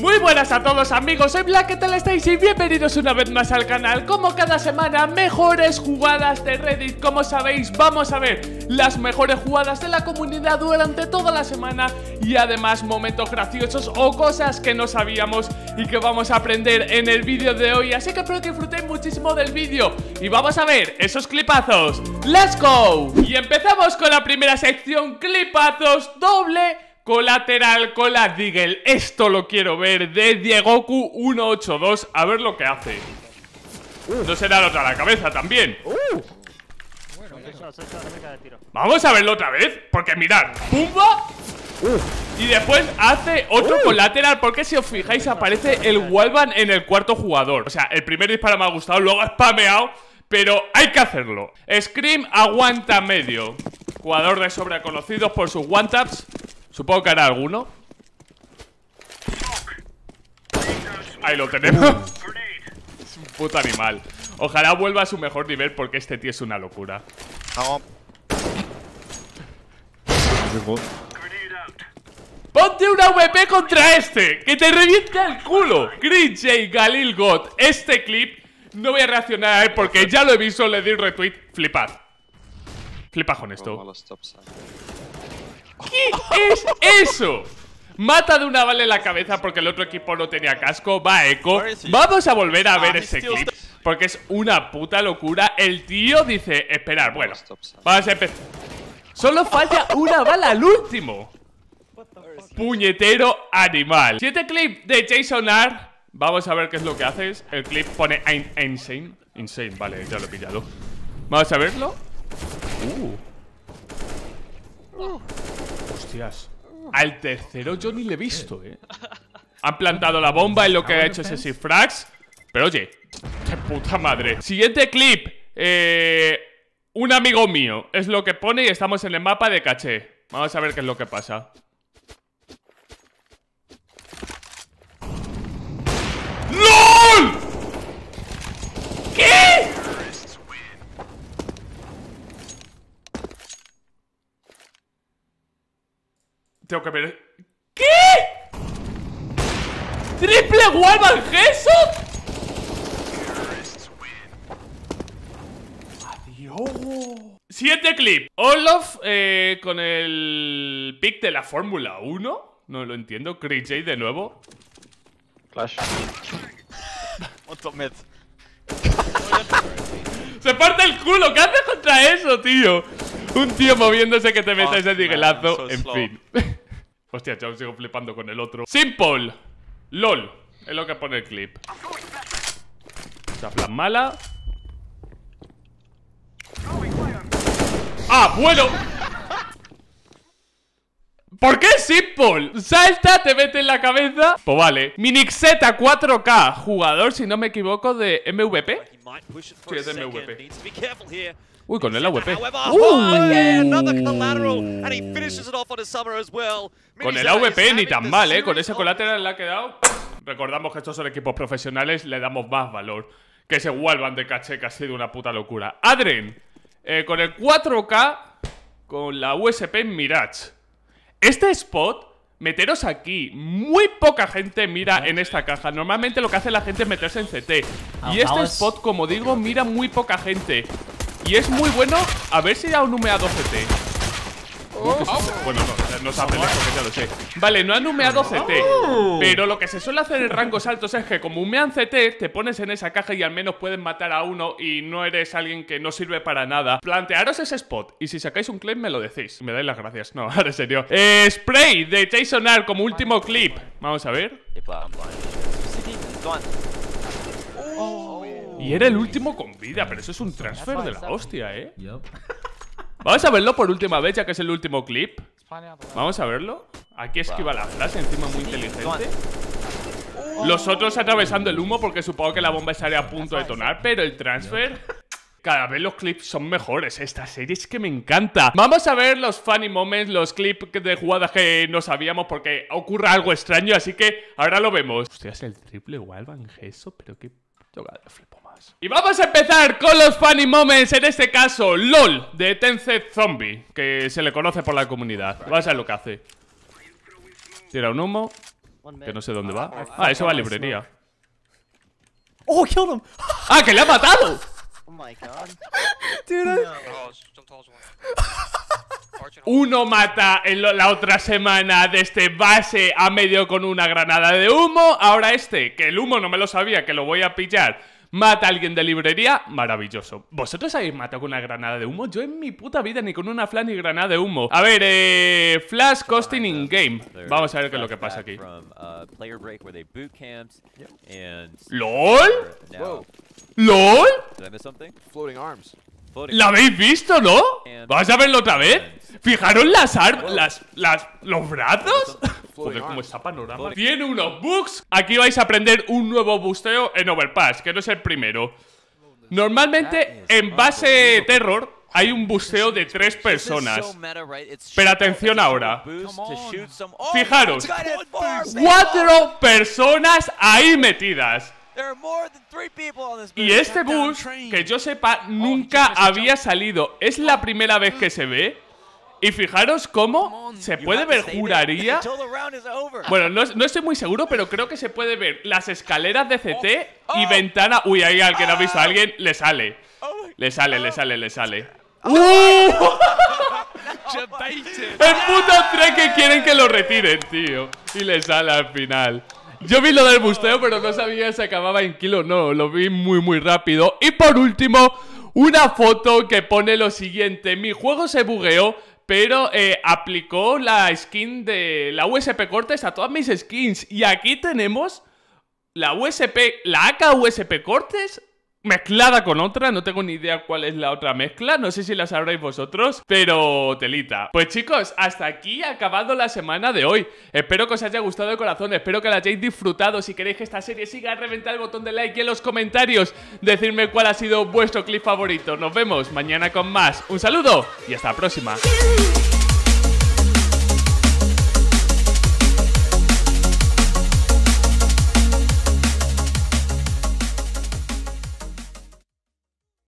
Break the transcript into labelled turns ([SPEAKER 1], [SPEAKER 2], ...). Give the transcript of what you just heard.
[SPEAKER 1] Muy buenas a todos amigos, soy Black, ¿qué tal estáis? Y bienvenidos una vez más al canal Como cada semana, mejores jugadas de Reddit Como sabéis, vamos a ver las mejores jugadas de la comunidad durante toda la semana Y además momentos graciosos o cosas que no sabíamos y que vamos a aprender en el vídeo de hoy Así que espero que disfrutéis muchísimo del vídeo Y vamos a ver esos clipazos ¡Let's go! Y empezamos con la primera sección, clipazos doble Colateral con la Deagle. Esto lo quiero ver de Diegoku 182. A ver lo que hace. No uh. será la otra a la cabeza también. Uh. Vamos a verlo otra vez. Porque mirad, pumba. Uh. Y después hace otro colateral. Porque si os fijáis, aparece el Walvan en el cuarto jugador. O sea, el primer disparo me ha gustado, luego ha spameado. Pero hay que hacerlo. Scream aguanta medio. Jugador de sobreconocidos por sus one-taps. Supongo que hará alguno Ahí lo tenemos Es un puto animal Ojalá vuelva a su mejor nivel porque este tío es una locura ¡Ponte una VP contra este! ¡Que te revienta el culo! Green J Galil God Este clip no voy a reaccionar a él porque ya lo he visto, le di un retweet Flipad Flipad con esto ¿Qué es eso? Mata de una bala en la cabeza porque el otro equipo no tenía casco, va eco. Vamos a volver a ah, ver ese clip porque es una puta locura. El tío dice, esperar, bueno, vamos a empezar. Solo falta una bala al último. Puñetero animal. Siete clip de Jason R. Vamos a ver qué es lo que haces. El clip pone insane. Insane, vale, ya lo he pillado. Vamos a verlo. Uh. uh. Al tercero yo ni le he visto, eh. Han plantado la bomba en lo que ah, ha hecho pues. ese frax. Pero oye, qué puta madre. Siguiente clip. Eh, un amigo mío. Es lo que pone y estamos en el mapa de caché. Vamos a ver qué es lo que pasa. ¡No! Tengo que ver... ¿Qué? ¿Triple Walmart Headshot? Adiós. Siete clip. Olof eh, con el pick de la Fórmula 1. No lo entiendo. Chris J de nuevo. Clash. Se parte el culo. ¿Qué haces contra eso, tío? Un tío moviéndose que te mete ah, ese tiguelazo. En fin. Hostia, chavos, sigo flipando con el otro. Simple. LOL. Es lo que pone el clip. Chafla mala. ¡Ah, bueno! ¿Por qué Simple? Salta, te mete en la cabeza. Pues vale. Minixeta 4K, jugador, si no me equivoco, de MVP. Sí, es de MVP. Uy, con el AWP. Oh,
[SPEAKER 2] con el AWP ni tan mal, ¿eh? Con
[SPEAKER 1] ese colateral le ha quedado. Recordamos que estos son equipos profesionales, le damos más valor. Que se vuelvan de caché que ha sido una puta locura. Adren, eh, con el 4K, con la USP Mirage. Este spot meteros aquí. Muy poca gente mira en esta caja. Normalmente lo que hace la gente es meterse en CT. Y este spot, como digo, mira muy poca gente. Y es muy bueno A ver si 12 un humeado CT bueno, no, no hace que ya lo sé. Vale, no ha numeado CT. Oh. Pero lo que se suele hacer en rangos altos es que, como humean CT, te pones en esa caja y al menos puedes matar a uno y no eres alguien que no sirve para nada. Plantearos ese spot y si sacáis un clip, me lo decís. Me dais las gracias. No, ahora en serio. Eh, spray de Jason R como último clip. Vamos a ver. Y era el último con vida, pero eso es un transfer de la hostia, ¿eh? Vamos a verlo por última vez, ya que es el último clip. Vamos a verlo. Aquí esquiva la flash, encima muy inteligente. Uh. Los otros atravesando el humo porque supongo que la bomba estaría a punto de detonar, pero el transfer... Cada vez los clips son mejores. Esta serie es que me encanta. Vamos a ver los funny moments, los clips de jugadas que no sabíamos porque ocurra algo extraño, así que ahora lo vemos. es el triple Walvan, Van pero qué yo más. Y vamos a empezar con los funny moments, en este caso, LOL, de Tencent Zombie, que se le conoce por la comunidad. Vamos a ver lo que hace. Tira un humo, que no sé dónde ah, va. Ah, ah, eso va a ah, librería. ¡Oh, him! ¡Ah, que le ha matado! Oh my god. Uno mata en la otra semana de este base a medio con una granada de humo. Ahora este, que el humo no me lo sabía, que lo voy a pillar Mata a alguien de librería, maravilloso. ¿Vosotros habéis matado con una granada de humo? Yo en mi puta vida ni con una flan ni granada de humo. A ver, eh, flash costing in game. Vamos a ver qué es lo que pasa aquí. LOL. LOL. ¿La habéis visto, no? ¿Vas a verlo otra vez? ¿Fijaron las armas? Las, las, ¿Los brazos? Joder, cómo está panorama. Tiene unos bugs. Aquí vais a aprender un nuevo busteo en Overpass, que no es el primero. Normalmente, en base Terror, hay un buceo de tres personas. Pero atención ahora. Oh, Fijaros, cuatro personas ahí metidas. Y este bus, que yo sepa, oh, nunca había salido. Es la primera vez que se ve. Y fijaros cómo se puede ver, juraría. Bueno, no, estoy muy seguro, pero creo que se puede ver las escaleras de CT oh, y oh. ventana. Uy, ahí al que no ha visto a ah. alguien le sale. Oh le sale, le sale, le sale. El puto tren que quieren que lo retiren, tío. Y le sale al final. Yo vi lo del busteo, pero no sabía si acababa en kilo. No, lo vi muy, muy rápido. Y por último, una foto que pone lo siguiente. Mi juego se bugueó, pero eh, aplicó la skin de la USP Cortes a todas mis skins. Y aquí tenemos la USP, la AK USP Cortes mezclada con otra, no tengo ni idea cuál es la otra mezcla, no sé si la sabréis vosotros, pero telita. Pues chicos, hasta aquí ha acabado la semana de hoy. Espero que os haya gustado de corazón, espero que la hayáis disfrutado. Si queréis que esta serie siga, reventad el botón de like y en los comentarios decirme cuál ha sido vuestro clip favorito. Nos vemos mañana con más. Un saludo y hasta la próxima.